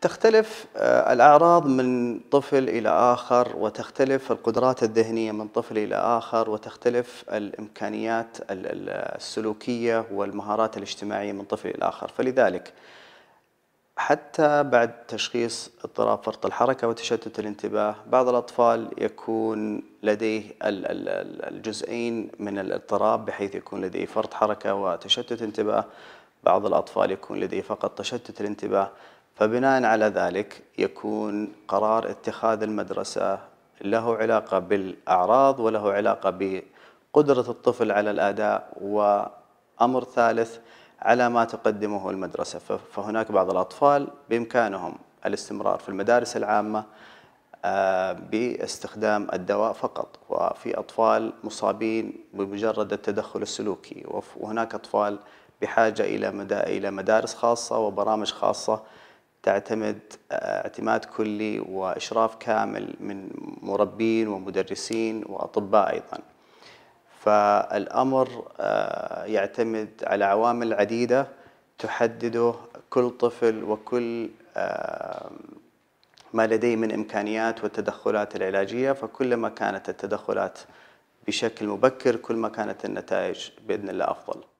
تختلف آه، الأعراض من طفل إلى آخر وتختلف القدرات الذهنية من طفل إلى آخر وتختلف الإمكانيات السلوكية والمهارات الاجتماعية من طفل إلى آخر فلذلك حتى بعد تشخيص اضطراب فرط الحركة وتشتت الانتباه بعض الأطفال يكون لديه الجزئين من الاضطراب بحيث يكون لديه فرط حركة وتشتت انتباه بعض الأطفال يكون لديه فقط تشتت الانتباه فبناء على ذلك يكون قرار اتخاذ المدرسة له علاقة بالأعراض وله علاقة بقدرة الطفل على الأداء وأمر ثالث على ما تقدمه المدرسة فهناك بعض الأطفال بإمكانهم الاستمرار في المدارس العامة آه، باستخدام الدواء فقط وفي أطفال مصابين بمجرد التدخل السلوكي وهناك أطفال بحاجة إلى مدارس خاصة وبرامج خاصة تعتمد آه، اعتماد كلي واشراف كامل من مربين ومدرسين واطباء ايضا. فالامر آه، يعتمد على عوامل عديده تحدده كل طفل وكل آه، ما لديه من امكانيات والتدخلات العلاجيه فكلما كانت التدخلات بشكل مبكر كلما كانت النتائج باذن الله افضل.